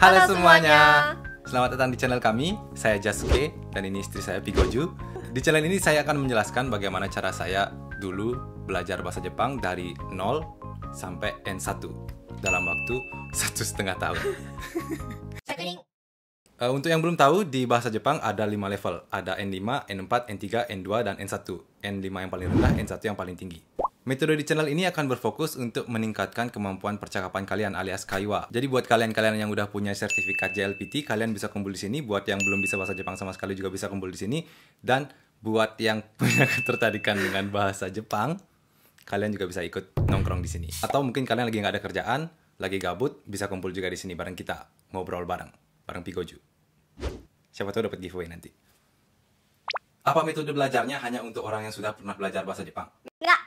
Halo, semuanya. Selamat datang di channel kami. Saya Jasuke dan ini istri saya Pigoju. Di channel ini saya akan menjelaskan bagaimana cara saya dulu belajar bahasa Jepang dari 0 sampai N1 dalam waktu satu setengah tahun. uh, untuk yang belum tahu, di bahasa Jepang ada 5 level. Ada N5, N4, N3, N2, dan N1. N5 yang paling rendah, N1 yang paling tinggi. Metode di channel ini akan berfokus untuk meningkatkan kemampuan percakapan kalian alias kaiwa. Jadi buat kalian-kalian yang udah punya sertifikat JLPT, kalian bisa kumpul di sini. Buat yang belum bisa bahasa Jepang sama sekali juga bisa kumpul di sini. Dan buat yang punya ketertarikan dengan bahasa Jepang, kalian juga bisa ikut nongkrong di sini. Atau mungkin kalian lagi nggak ada kerjaan, lagi gabut, bisa kumpul juga di sini bareng kita. Ngobrol bareng, bareng Pigoju. Siapa tahu dapat giveaway nanti. Apa metode belajarnya hanya untuk orang yang sudah pernah belajar bahasa Jepang? Enggak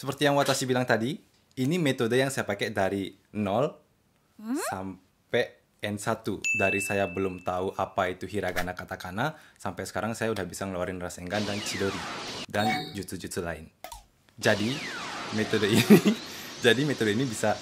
seperti yang Watashi bilang tadi, ini metode yang saya pakai dari 0 hmm? sampai N1. Dari saya belum tahu apa itu hiragana katakana, sampai sekarang saya udah bisa ngeluarin rasengan dan chidori dan jutsu-jutsu lain. Jadi, metode ini jadi metode ini bisa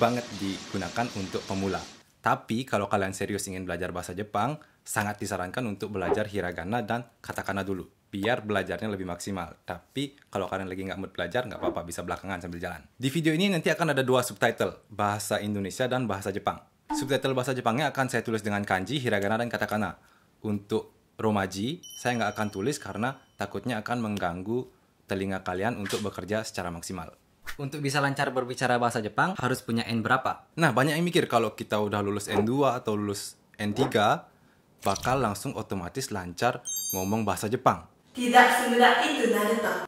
banget digunakan untuk pemula. Tapi kalau kalian serius ingin belajar bahasa Jepang, sangat disarankan untuk belajar hiragana dan katakana dulu biar belajarnya lebih maksimal. Tapi kalau kalian lagi nggak mood belajar, nggak apa-apa, bisa belakangan sambil jalan. Di video ini nanti akan ada dua subtitle, bahasa Indonesia dan bahasa Jepang. Subtitle bahasa Jepangnya akan saya tulis dengan kanji, hiragana, dan katakana. Untuk romaji, saya nggak akan tulis karena takutnya akan mengganggu telinga kalian untuk bekerja secara maksimal. Untuk bisa lancar berbicara bahasa Jepang, harus punya N berapa? Nah, banyak yang mikir kalau kita udah lulus N2 atau lulus N3, bakal langsung otomatis lancar ngomong bahasa Jepang tidak semudah itu Naruto.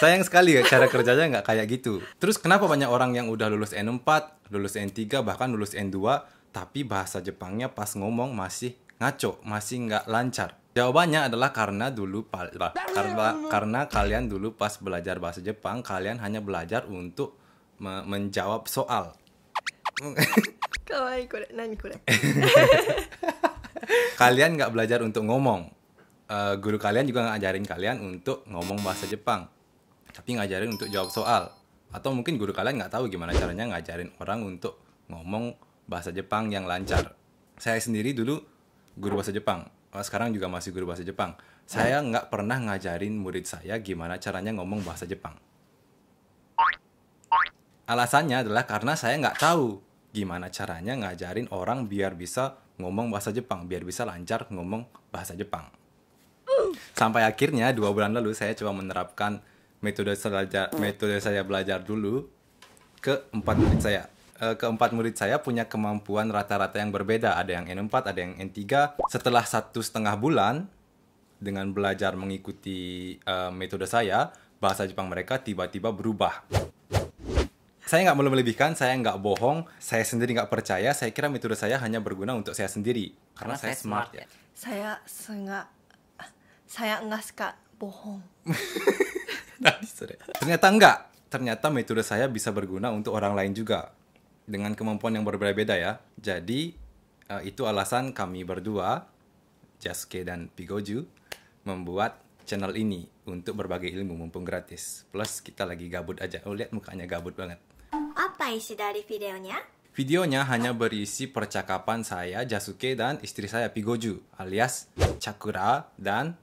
Sayang sekali ya cara kerjanya nggak kayak gitu. Terus kenapa banyak orang yang udah lulus N4, lulus N3, bahkan lulus N2, tapi bahasa Jepangnya pas ngomong masih ngaco, masih nggak lancar? Jawabannya adalah karena dulu karena, karena kalian dulu pas belajar bahasa Jepang kalian hanya belajar untuk me menjawab soal. Kawaii kore, nani kore. kalian nggak belajar untuk ngomong. Uh, guru kalian juga ngajarin kalian untuk ngomong bahasa Jepang, tapi ngajarin untuk jawab soal. Atau mungkin guru kalian nggak tahu gimana caranya ngajarin orang untuk ngomong bahasa Jepang yang lancar. Saya sendiri dulu guru bahasa Jepang, eh, sekarang juga masih guru bahasa Jepang. Saya nggak pernah ngajarin murid saya gimana caranya ngomong bahasa Jepang. Alasannya adalah karena saya nggak tahu gimana caranya ngajarin orang biar bisa ngomong bahasa Jepang biar bisa lancar ngomong bahasa Jepang. Sampai akhirnya dua bulan lalu saya coba menerapkan metode belajar metode saya belajar dulu ke empat murid saya. Eh, keempat murid saya punya kemampuan rata-rata yang berbeda. Ada yang N4, ada yang N3. Setelah satu setengah bulan dengan belajar mengikuti uh, metode saya, bahasa Jepang mereka tiba-tiba berubah. Saya nggak melebihkan, melebihkan. saya nggak bohong, saya sendiri nggak percaya. Saya kira metode saya hanya berguna untuk saya sendiri karena, karena saya, saya smart, smart ya. Saya nggak, saya nggak suka bohong. Nah, gitu Ternyata nggak. Ternyata metode saya bisa berguna untuk orang lain juga dengan kemampuan yang berbeda-beda ya. Jadi uh, itu alasan kami berdua, Jaske dan Pigoju, membuat channel ini untuk berbagai ilmu mumpung gratis. Plus kita lagi gabut aja. Oh lihat mukanya gabut banget. Apa isi dari videonya? Videonya hanya berisi percakapan saya, Jasuke, dan istri saya, Pigoju, alias Cakura dan...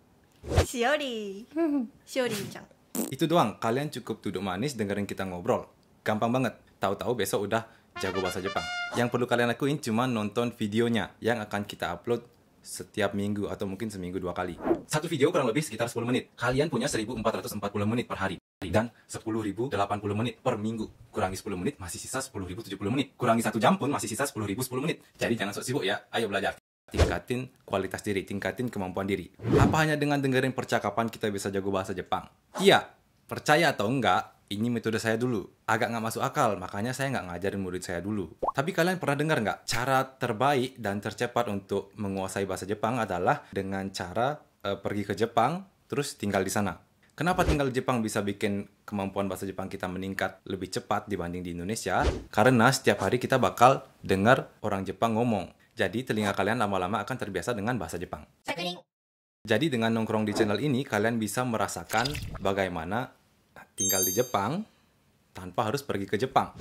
Shiori. shiori Chang. Itu doang, kalian cukup duduk manis dengerin kita ngobrol. Gampang banget. Tahu-tahu besok udah jago bahasa Jepang. Yang perlu kalian lakuin cuma nonton videonya yang akan kita upload setiap minggu atau mungkin seminggu dua kali. Satu video kurang lebih sekitar 10 menit. Kalian punya 1440 menit per hari dan 10.080 menit per minggu. Kurangi 10 menit masih sisa 10.070 menit. Kurangi satu jam pun masih sisa 10.010 menit. Jadi jangan sok sibuk ya. Ayo belajar. Tingkatin kualitas diri, tingkatin kemampuan diri. Apa hanya dengan dengerin percakapan kita bisa jago bahasa Jepang? Iya, percaya atau enggak, ini metode saya dulu. Agak nggak masuk akal, makanya saya nggak ngajarin murid saya dulu. Tapi kalian pernah dengar nggak? Cara terbaik dan tercepat untuk menguasai bahasa Jepang adalah dengan cara uh, pergi ke Jepang, terus tinggal di sana. Kenapa tinggal di Jepang bisa bikin kemampuan bahasa Jepang kita meningkat lebih cepat dibanding di Indonesia? Karena setiap hari kita bakal dengar orang Jepang ngomong. Jadi telinga kalian lama-lama akan terbiasa dengan bahasa Jepang. Jadi dengan nongkrong di channel ini, kalian bisa merasakan bagaimana tinggal di Jepang tanpa harus pergi ke Jepang.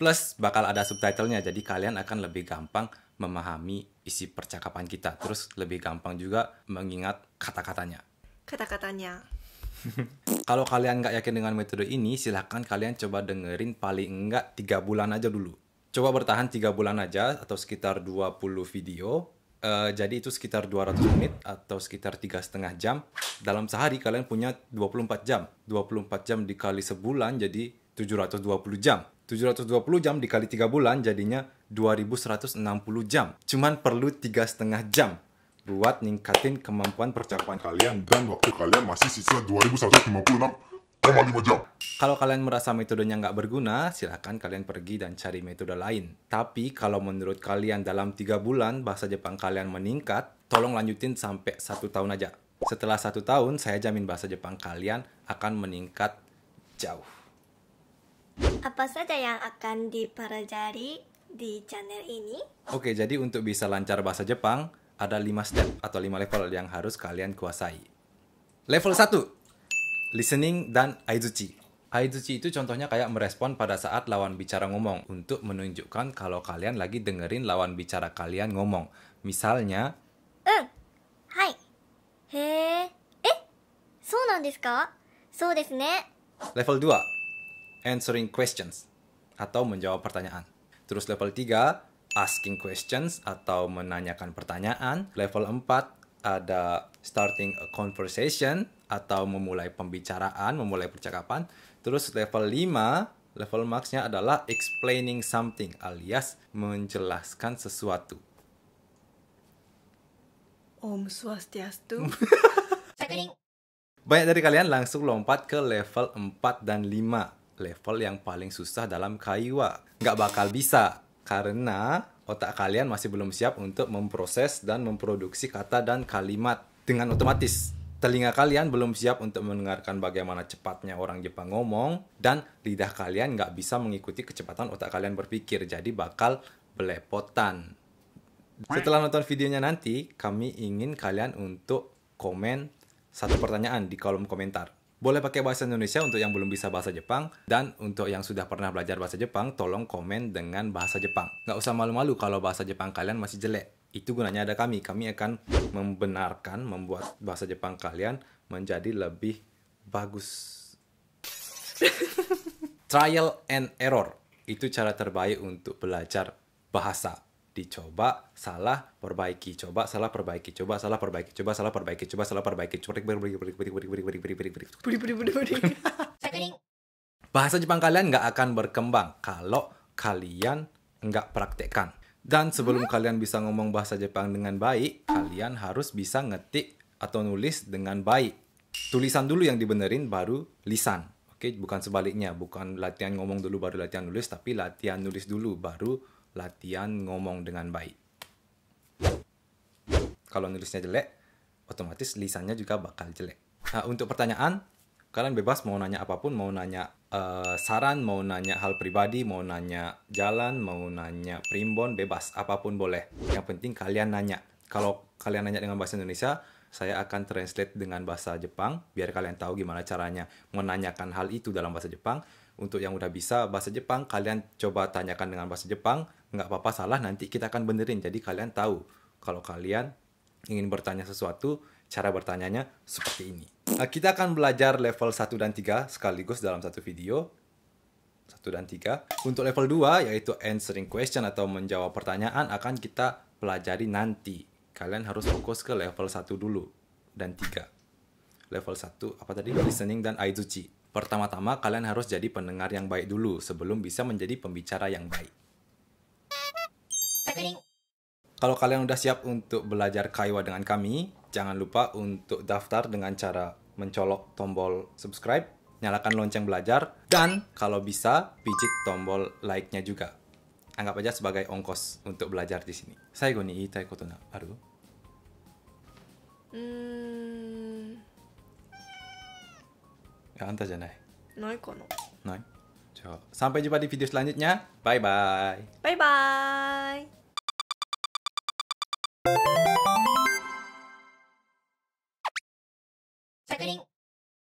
Plus bakal ada subtitlenya, jadi kalian akan lebih gampang memahami isi percakapan kita. Terus lebih gampang juga mengingat kata-katanya. Kata-katanya. Kalau kalian nggak yakin dengan metode ini, silahkan kalian coba dengerin paling enggak 3 bulan aja dulu. Coba bertahan 3 bulan aja atau sekitar 20 video Eh, jadi itu sekitar 200 menit atau sekitar tiga setengah jam. Dalam sehari kalian punya 24 jam. 24 jam dikali sebulan jadi 720 jam. 720 jam dikali tiga bulan jadinya 2160 jam. Cuman perlu tiga setengah jam buat ningkatin kemampuan percakapan kalian dan waktu kalian masih sisa 2156 5 jam. Kalau kalian merasa metodenya nggak berguna, silahkan kalian pergi dan cari metode lain. Tapi kalau menurut kalian dalam 3 bulan bahasa Jepang kalian meningkat, tolong lanjutin sampai satu tahun aja. Setelah satu tahun, saya jamin bahasa Jepang kalian akan meningkat jauh. Apa saja yang akan dipelajari di channel ini? Oke, jadi untuk bisa lancar bahasa Jepang, ada 5 step atau 5 level yang harus kalian kuasai. Level 1, listening dan aizuchi. Aizuchi itu contohnya kayak merespon pada saat lawan bicara ngomong untuk menunjukkan kalau kalian lagi dengerin lawan bicara kalian ngomong. Misalnya, "Um, hai, he, eh, so nan desu ka? So desu Level 2, answering questions atau menjawab pertanyaan. Terus level 3, asking questions atau menanyakan pertanyaan. Level 4 ada starting a conversation atau memulai pembicaraan, memulai percakapan. Terus level 5, level maxnya adalah explaining something alias menjelaskan sesuatu. Om Swastiastu. Banyak dari kalian langsung lompat ke level 4 dan 5. Level yang paling susah dalam kaiwa. Nggak bakal bisa. Karena otak kalian masih belum siap untuk memproses dan memproduksi kata dan kalimat dengan otomatis. Telinga kalian belum siap untuk mendengarkan bagaimana cepatnya orang Jepang ngomong, dan lidah kalian nggak bisa mengikuti kecepatan otak kalian berpikir, jadi bakal belepotan. Setelah nonton videonya nanti, kami ingin kalian untuk komen satu pertanyaan di kolom komentar. Boleh pakai bahasa Indonesia untuk yang belum bisa bahasa Jepang, dan untuk yang sudah pernah belajar bahasa Jepang, tolong komen dengan bahasa Jepang. Nggak usah malu-malu kalau bahasa Jepang kalian masih jelek. Itu gunanya ada kami. Kami akan membenarkan membuat bahasa Jepang kalian menjadi lebih bagus. Trial and error itu cara terbaik untuk belajar bahasa. Dicoba, salah, perbaiki, coba, salah, perbaiki, coba, salah, perbaiki, coba, salah, perbaiki, coba, salah, perbaiki, coba, salah perbaiki Bahasa Jepang kalian nggak akan berkembang kalau kalian nggak praktekkan. Dan sebelum hmm? kalian bisa ngomong bahasa Jepang dengan baik, kalian harus bisa ngetik atau nulis dengan baik. Tulisan dulu yang dibenerin baru lisan. Oke, bukan sebaliknya, bukan latihan ngomong dulu baru latihan nulis, tapi latihan nulis dulu baru latihan ngomong dengan baik. Kalau nulisnya jelek, otomatis lisannya juga bakal jelek. Nah, untuk pertanyaan, kalian bebas mau nanya apapun, mau nanya Eh, saran, mau nanya hal pribadi, mau nanya jalan, mau nanya primbon, bebas, apapun boleh. Yang penting kalian nanya. Kalau kalian nanya dengan bahasa Indonesia, saya akan translate dengan bahasa Jepang biar kalian tahu gimana caranya menanyakan hal itu dalam bahasa Jepang. Untuk yang udah bisa bahasa Jepang, kalian coba tanyakan dengan bahasa Jepang. Nggak apa-apa salah, nanti kita akan benerin. Jadi kalian tahu kalau kalian ingin bertanya sesuatu, Cara bertanyanya seperti ini. Nah, kita akan belajar level 1 dan 3 sekaligus dalam satu video. 1 dan 3. Untuk level 2 yaitu answering question atau menjawab pertanyaan akan kita pelajari nanti. Kalian harus fokus ke level 1 dulu dan 3. Level 1 apa tadi? Listening dan aizuchi. Pertama-tama kalian harus jadi pendengar yang baik dulu sebelum bisa menjadi pembicara yang baik. Kalau kalian udah siap untuk belajar Kaiwa dengan kami, jangan lupa untuk daftar dengan cara mencolok tombol subscribe, nyalakan lonceng belajar, dan kalau bisa pijit tombol like-nya juga. Anggap aja sebagai ongkos untuk belajar di sini. Saya Goni Itai Kotona. Aduh. Hmm. Ya, anta janai. Nai kono. Nai. Sampai jumpa di video selanjutnya. Bye bye. Bye bye. Thank you.